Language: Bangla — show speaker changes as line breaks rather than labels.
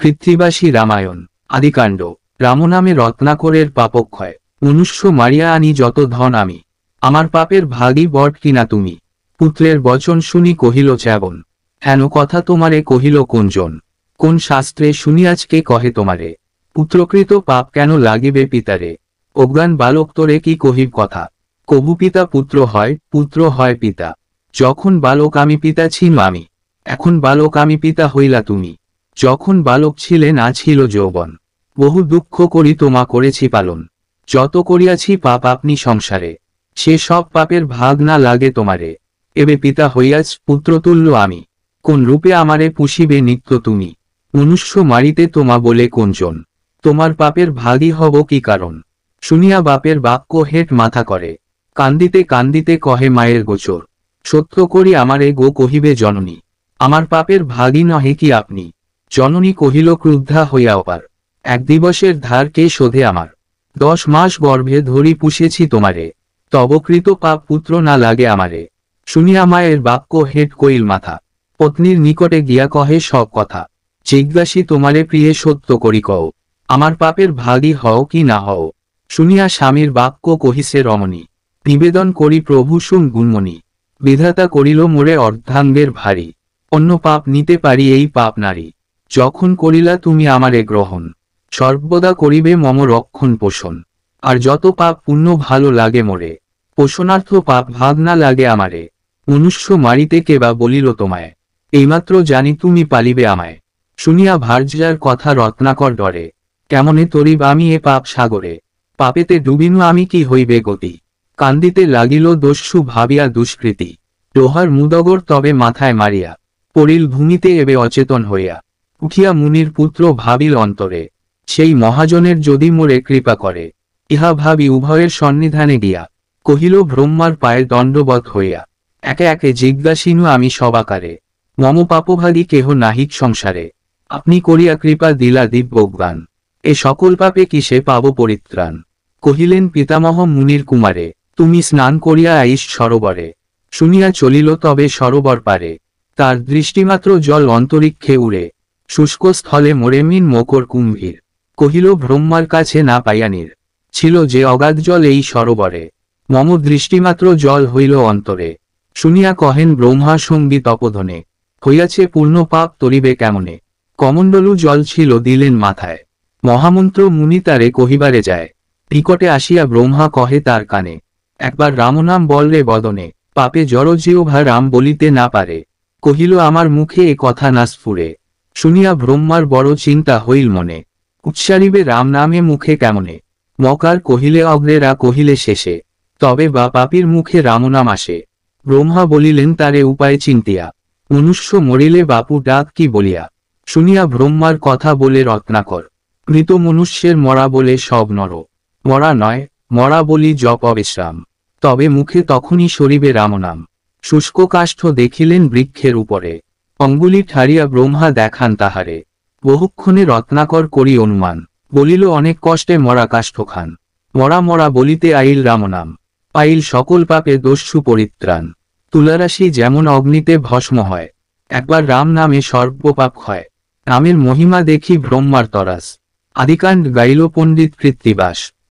কৃত্রিবাসী রামায়ণ আদিকাণ্ড রামনামে রত্নাকরের পাপক্ষয় মনুষ্য মারিয়া আনি যত ধন আমি আমার পাপের ভাগই বট কিনা তুমি পুত্রের বচন শুনি কহিল চ্যাবন হেন কথা তোমারে কহিল কোনজন কোন শাস্ত্রে শুনিয়াজকে কহে তোমারে পুত্রকৃত পাপ কেন লাগিবে পিতারে অজ্ঞান বালক তোরে কি কহিব কথা কবু পিতা পুত্র হয় পুত্র হয় পিতা যখন বালক আমি পিতা ছিন আমি এখন বালক আমি পিতা হইলা তুমি যখন বালক ছিলে না ছিল যৌবন বহু দুঃখ করি তোমা করেছি পালন যত করিয়াছি পাপ আপনি সংসারে সে সব পাপের ভাগ না লাগে তোমারে এবে পিতা হইয়াছ পুত্রতুল্য আমি কোন রূপে আমারে পুষিবে নিত্য তুমি মনুষ্য মারিতে তোমা বলে কোনজন তোমার পাপের ভাগই হব কি কারণ শুনিয়া বাপের বাক্য হেট মাথা করে কান্দিতে কান্দিতে কহে মায়ের গোচর সত্য করি আমারে গো কহিবে জননী আমার পাপের ভাগই নহে কি আপনি জননী কহিল ক্রুদ্ধা হইয়া অপার এক দিবসের ধার কে শোধে আমার দশ মাস গর্ভে ধরি পুষেছি তোমারে তবকৃত পাপ পুত্র না লাগে আমারে শুনিয়া মায়ের বাক্য হেট কইল মাথা পত্নীর নিকটে গিয়া কহে সব কথা জিজ্ঞাসী তোমারে প্রিয়ে সত্য করি কও আমার পাপের ভাগী হও কি না হও শুনিয়া স্বামীর বাক্য কহিছে রমণী নিবেদন করি প্রভু শুন গুণমণি বিধাতা করিল মোরে অর্ধাঙ্গের ভারী অন্য পাপ নিতে পারি এই পাপ নারী যখন করিলা তুমি আমার এ গ্রহণ সর্বদা করিবে মম রক্ষণ পোষণ আর যত পাপ পুণ্য ভালো লাগে মোরে পোষণার্থ পাপ ভাবনা লাগে আমারে মনুষ্য মারিতে কেবা বলিল তোমায় এইমাত্র জানি তুমি পালিবে আমায় শুনিয়া ভার্যার কথা রত্নাকর ডরে কেমনে তরিব আমি এ পাপ সাগরে পাপেতে ডুবিনু আমি কি হইবে গতি কান্দিতে লাগিল দস্যু ভাবিয়া দুষ্কৃতি লোহার মুদগর তবে মাথায় মারিয়া পড়িল ভূমিতে এবে অচেতন হইয়া উঠিয়া মুনির পুত্র ভাবিল অন্তরে সেই মহাজনের যদি মোরে কৃপা করে ইহা ভাবি উভয়ের সন্নিধানে গিয়া কহিল ব্রহ্মার পায়ের দণ্ডবধ হইয়া একে একে জিজ্ঞাসীনু আমি সবাকারে মম পাপভাগী কেহ নাহিক সংসারে আপনি করিয়া কৃপা দিলা দিব্যজ্ঞান এ সকল পাপে কিসে পাব পরিত্রাণ কহিলেন পিতামহ মুনির কুমারে তুমি স্নান করিয়া আইস সরোবরে শুনিয়া চলিল তবে সরোবর পারে তার দৃষ্টিমাত্র জল অন্তরিক্ষে উড়ে শুষ্ক স্থলে মোরেমিন মকর কুম্ভীর কহিল ব্রহ্মার কাছে না পাইয়ানির ছিল যে অগাধ জল এই সরোবরে মম দৃষ্টিমাত্র জল হইল অন্তরে শুনিয়া কহেন ব্রহ্মা সঙ্গী তপধনে হইয়াছে পূর্ণ পাপ তরিবে কেমনে কমণ্ডলু জল ছিল দিলেন মাথায় মহামন্ত্র মুনি তারে কহিবারে যায় নিকটে আসিয়া ব্রহ্মা কহে তার কানে একবার রামনাম বললে বদনে পাপে জড়জীও ভা রাম বলিতে না পারে কহিল আমার মুখে এ কথা না স্ফুরে শুনিয়া ব্রহ্মার বড় চিন্তা হইল মনে উচ্চারিবে রাম নামে মুখে কেমনে মকার কহিলে অগ্রেরা কহিলে শেষে তবে বা পাপির মুখে রামনাম আসে ব্রহ্মা বলিলেন তারে উপায় চিন্তিয়া মনুষ্য মরিলে বাপু ডাক কি বলিয়া শুনিয়া ব্রহ্মার কথা বলে রত্নাকর মৃত মনুষ্যের মরা বলে সব নর মরা নয় মরা বলি জপ অবিশ্রাম তবে মুখে তখনই সরিবে রামনাম শুষ্ক কাষ্ঠ দেখিলেন বৃক্ষের উপরে অঙ্গুলি ঠাড়িয়া ব্রহ্মা দেখান তাহারে বহুক্ষণে রত্নাকর করি অনুমান বলিল অনেক কষ্টে মরা কাষ্ঠখান মরা মরা বলিতে আইল রামনাম পাইল সকল পাপে দস্যু পরিত্রাণ তুলারাশি যেমন অগ্নিতে ভস্ম হয় একবার রাম নামে সর্বপাপ হয় নামের মহিমা দেখি ব্রহ্মার তরাস আদিকাণ্ড গাইল পণ্ডিত কৃত্তিবাস